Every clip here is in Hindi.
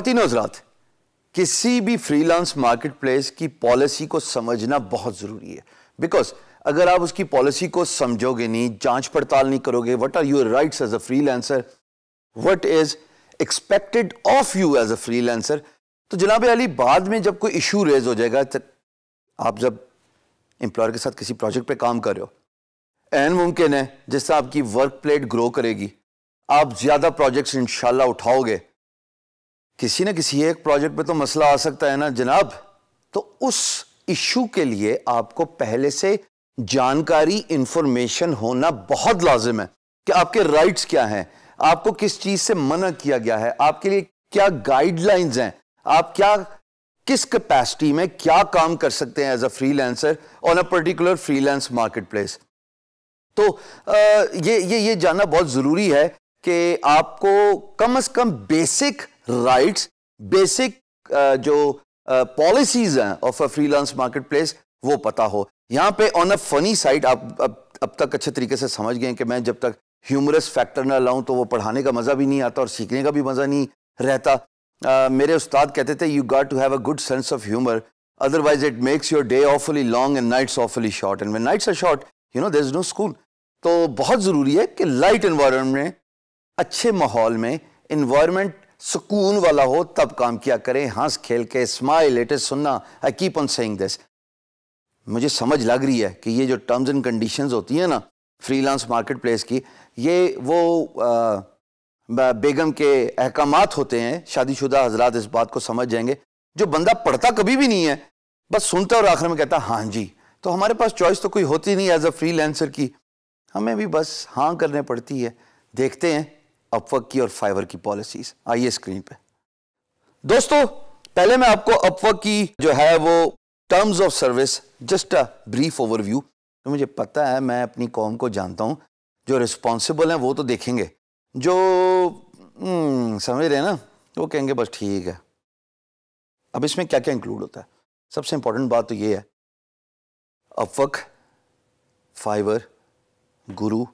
फ़तिन हजरात किसी भी फ्रीलांस मार्केटप्लेस की पॉलिसी को समझना बहुत ज़रूरी है बिकॉज अगर आप उसकी पॉलिसी को समझोगे नहीं जांच पड़ताल नहीं करोगे what are your rights as a freelancer what is expected of you as a freelancer तो जनाब अली बाद में जब कोई इशू रेज हो जाएगा तो आप जब एम्प्लॉयर के साथ किसी प्रोजेक्ट पे काम कर रहे हो एन मुमकिन है जिससे आपकी वर्क प्लेट ग्रो करेगी आप ज़्यादा प्रोजेक्ट्स इंशाला उठाओगे किसी ना किसी एक प्रोजेक्ट पे तो मसला आ सकता है ना जनाब तो उस इशू के लिए आपको पहले से जानकारी इंफॉर्मेशन होना बहुत लाजिम है कि आपके राइट्स क्या हैं आपको किस चीज से मना किया गया है आपके लिए क्या गाइडलाइंस हैं आप क्या किस कैपेसिटी में क्या काम कर सकते हैं एज तो, a freelancer on a particular freelance marketplace तो आ, ये ये ये जानना बहुत ज़रूरी है कि आपको कम अज कम बेसिक राइट्स बेसिक uh, जो पॉलिसीज uh, हैं of a freelance market place वो पता हो यहाँ पे ऑन अ फनी साइड आप अब अब तक अच्छे तरीके से समझ गए कि मैं जब तक ह्यूमरस फैक्टर ना लाऊं तो वो पढ़ाने का मज़ा भी नहीं आता और सीखने का भी मज़ा नहीं रहता आ, uh, मेरे उस्ताद कहते थे you got to have a good sense of humour otherwise it makes your day awfully long and nights awfully short and nights are short you know there is no school तो बहुत ज़रूरी है कि लाइट इन्वायरमेंट में अच्छे माहौल में इन्वायरमेंट सुकून वाला हो तब काम किया करें हंस खेल के स्माइल इट इज सुनना I keep on saying this मुझे समझ लग रही है कि ये जो टर्म्स एंड कंडीशंस होती हैं ना फ्रीलांस मार्केट प्लेस की ये वो आ, बेगम के अहकाम होते हैं शादीशुदा हजरात इस बात को समझ जाएंगे जो बंदा पढ़ता कभी भी नहीं है बस सुनता और आखिर में कहता हाँ जी तो हमारे पास चॉइस तो कोई होती नहीं एज अ फ्री की हमें भी बस हाँ करने पड़ती है देखते हैं अपवर्क की और फाइवर की पॉलिसीज आइए स्क्रीन पे दोस्तों पहले मैं आपको अपवर्क की जो है वो terms of service just a brief overview तो मुझे पता है मैं अपनी कॉम को जानता हूं जो रिस्पॉन्सिबल हैं वो तो देखेंगे जो हम्म, समझ रहे हैं ना वो कहेंगे बस ठीक है अब इसमें क्या क्या इंक्लूड होता है सबसे इंपॉर्टेंट बात तो ये है अपवक फाइवर गुरु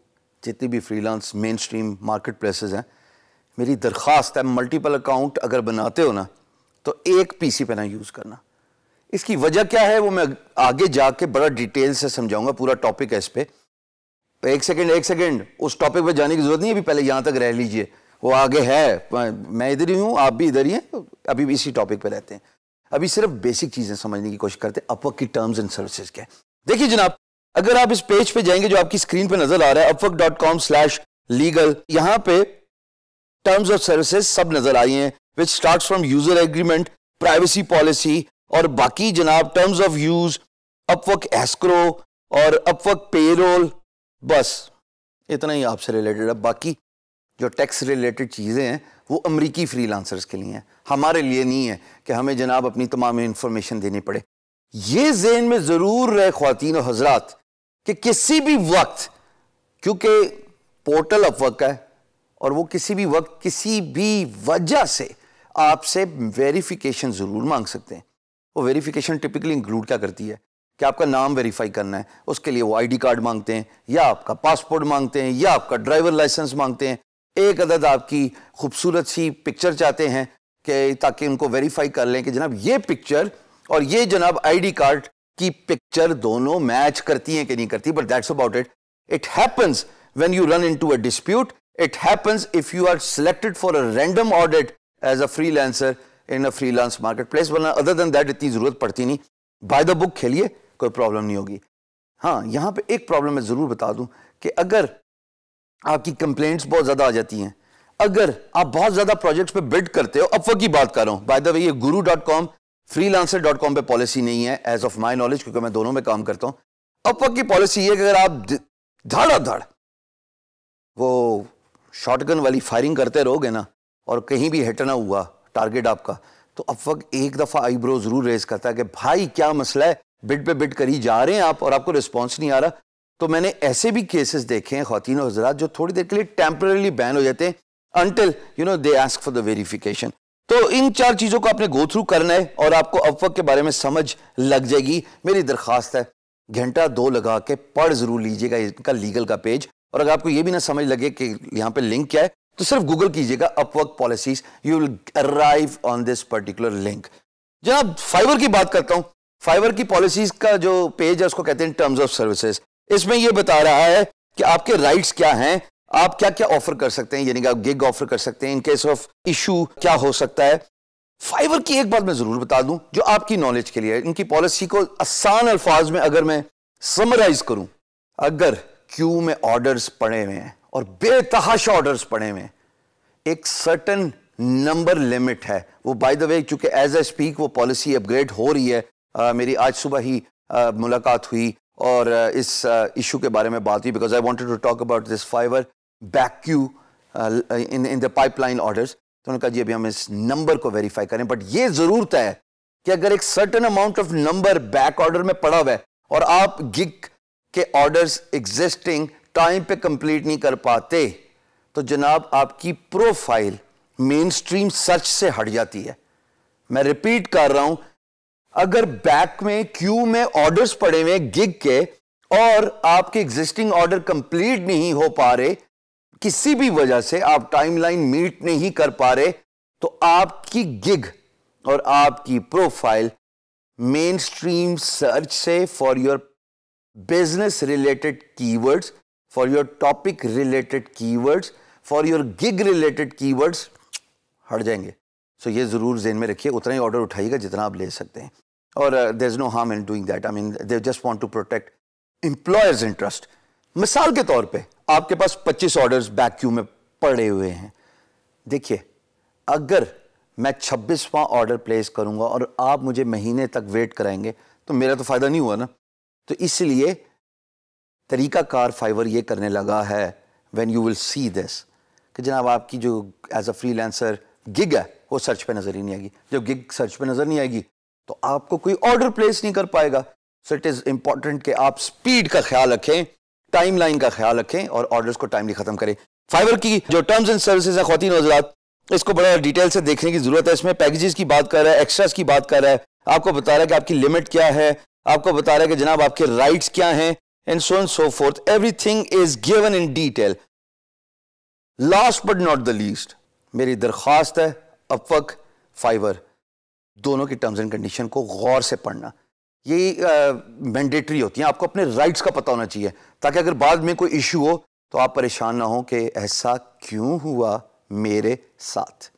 जितनी भी freelance mainstream marketplaces हैं मेरी दरख्वास्त है मल्टीपल अकाउंट अगर बनाते हो ना तो एक पीसी पे ना यूज़ करना इसकी वजह क्या है वो मैं आगे जाके बड़ा डिटेल से समझाऊंगा पूरा टॉपिक है इस पर एक सेकेंड एक सेकेंड उस टॉपिक पर जाने की ज़रूरत नहीं है अभी पहले यहाँ तक रह लीजिए वो आगे है मैं इधर ही हूँ आप भी इधर ही हैं अभी भी इसी टॉपिक पर रहते हैं अभी सिर्फ बेसिक चीज़ें समझने की कोशिश करते हैं अपवर्क की टर्म्स एंड सर्विसेज क्या देखिए जनाब अगर आप इस पेज पे जाएंगे जो आपकी स्क्रीन पे नजर आ रहा है Upwork dot com slash legal यहां पे टर्म्स ऑफ सर्विसेज सब नजर आई हैं which start from user agreement privacy policy और बाकी जनाब terms of use Upwork escrow और अपवर्क पेरोल बस इतना ही आपसे रिलेटेड है बाकी जो टैक्स रिलेटेड चीज़ें हैं वो अमरीकी लांसर्स के लिए हैं हमारे लिए नहीं है कि हमें जनाब अपनी तमाम इन्फॉर्मेशन देनी पड़े ये जेन में ज़रूर रहे ख़वान और हजरात कि किसी भी वक्त क्योंकि पोर्टल ऑफ वर्क है और वो किसी भी वक्त किसी भी वजह से आपसे वेरिफिकेशन ज़रूर मांग सकते हैं वो वेरिफिकेशन टिपिकली इंक्लूड क्या करती है कि आपका नाम वेरीफाई करना है उसके लिए वो आईडी कार्ड मांगते हैं या आपका पासपोर्ट मांगते हैं या आपका ड्राइवर लाइसेंस मांगते हैं एक अदद आपकी खूबसूरत सी पिक्चर चाहते हैं कि ताकि उनको वेरीफाई कर लें कि जनाब ये पिक्चर और ये जनाब आईडी कार्ड की पिक्चर दोनों मैच करती हैं कि नहीं करती but that's about it it happens to a dispute it happens if you are selected for a random audit as a free as in a freelance marketplace वरना अदर देन दैट इतनी ज़रूरत पड़ती नहीं बाय द बुक खेलिए कोई प्रॉब्लम नहीं होगी हाँ यहां पर एक प्रॉब्लम मैं ज़रूर बता दूं कि अगर आपकी कंप्लेंट्स बहुत ज़्यादा आ जाती हैं अगर आप बहुत ज़्यादा प्रोजेक्ट्स पे बिल्ड करते हो अब की बात कर रहा हूं बाय द वे ये Guru dot com freelancer dot com पर पॉलिसी नहीं है एज ऑफ माई नॉलेज क्योंकि मैं दोनों में काम करता हूं अपवर्क की पॉलिसी है कि अगर आप धड़ाधड़ वो शॉटगन वाली फायरिंग करते रहोगे ना और कहीं भी हटना ना हुआ टारगेट आपका तो अब वक्त एक दफ़ा आईब्रो ज़रूर रेज करता है कि भाई क्या मसला है बिट पे बिट करी जा रहे हैं आप और आपको रिस्पॉन्स नहीं आ रहा तो मैंने ऐसे भी केसेस देखे हैं खातिन हजरात जो थोड़ी देर के लिए टेम्परेली बैन हो जाते हैं until you know they ask for the verification तो इन चार चीज़ों को आपने गो थ्रू करना है और आपको अफवक के बारे में समझ लग जाएगी मेरी दरखास्त है घंटा दो लगा के पढ़ ज़रूर लीजिएगा इनका लीगल का पेज और अगर आपको यह भी ना समझ लगे कि यहां पे लिंक क्या है तो सिर्फ गूगल कीजिएगा Upwork policies you will arrive on this particular link जनाब फाइबर की बात करता हूँ फाइबर की पॉलिसीज का जो पेज है उसको कहते हैं टर्म्स ऑफ सर्विसेज इसमें यह बता रहा है कि आपके राइट्स क्या हैं आप क्या क्या ऑफर कर सकते हैं यानी कि आप गिग ऑफर कर सकते हैं इन केस ऑफ इशू क्या हो सकता है फाइवर की एक बात मैं ज़रूर बता दूं जो आपकी नॉलेज के लिए है इनकी पॉलिसी को आसान अल्फाज में अगर मैं समराइज करूं अगर क्यू में ऑर्डर्स पड़े हुए हैं और बेतहाशा ऑर्डर्स पड़े हुए हैं एक सर्टन नंबर लिमिट है वो बाय द वे चूंकि एज ए स्पीक वो पॉलिसी अपग्रेड हो रही है आ, मेरी आज सुबह ही आ, मुलाकात हुई और इस इशू के बारे में बात हुई because I want to talk about this Fiverr back in in the pipeline orders तो उन्होंने कहा जी अभी हम इस नंबर को वेरीफाई करें बट ये जरूर तय है कि अगर एक certain amount of number back order में पड़ा हुआ है और आप गिग के ऑर्डर्स एग्जिस्टिंग टाइम पे कंप्लीट नहीं कर पाते तो जनाब आपकी प्रोफाइल मेन स्ट्रीम सर्च से हट जाती है मैं रिपीट कर रहा हूं अगर बैक में क्यू में ऑर्डर्स पड़े हुए गिग के और आपके एग्जिस्टिंग ऑर्डर कंप्लीट नहीं हो पा रहे किसी भी वजह से आप टाइमलाइन मीट नहीं कर पा रहे तो आपकी गिग और आपकी प्रोफाइल मेन स्ट्रीम सर्च से for your business related keywords for your topic related keywords for your gig related keywords हट जाएंगे सो so ये ज़रूर जेन में रखिए उतना ही ऑर्डर उठाइएगा जितना आप ले सकते हैं or uh, there's no harm in doing that. I mean, they just want to protect employer's interest. मिसाल के तौर पे आपके पास 25 ऑर्डर्स वैक्यूम में पड़े हुए हैं देखिए अगर मैं 26वां ऑर्डर प्लेस करूंगा और आप मुझे महीने तक वेट कराएंगे तो मेरा तो फ़ायदा नहीं हुआ ना तो इसलिए तरीकाकार फाइवर ये करने लगा है when you will see this कि जनाब आपकी जो एज अ लेंसर गिग है वो सर्च पे नज़र ही नहीं आएगी जब गिग सर्च पे नज़र नहीं आएगी तो आपको कोई ऑर्डर प्लेस नहीं कर पाएगा सो इट इज़ इंपॉर्टेंट कि आप स्पीड का ख्याल रखें टाइम लाइन का ख्याल रखें और ऑर्डर्स को टाइमली ख़त्म करें फाइबर की जो टर्म्स एंड सर्विसेज है खातिन हजरात इसको बड़ा डिटेल से देखने की ज़रूरत है इसमें पैकेजेस की बात कर रहा है एक्स्ट्रास की बात कर रहा है आपको बता रहा है कि आपकी लिमिट क्या है आपको बता रहा है कि जनाब आपके राइट्स क्या हैं and so and so forth everything is given in detail last but not the least मेरी दरख्वास्त है अपवक फाइवर दोनों की टर्म्स एंड कंडीशन को गौर से पढ़ना यही मैंडेटरी होती हैं आपको अपने राइट्स का पता होना चाहिए ताकि अगर बाद में कोई इशू हो तो आप परेशान ना हो कि ऐसा क्यों हुआ मेरे साथ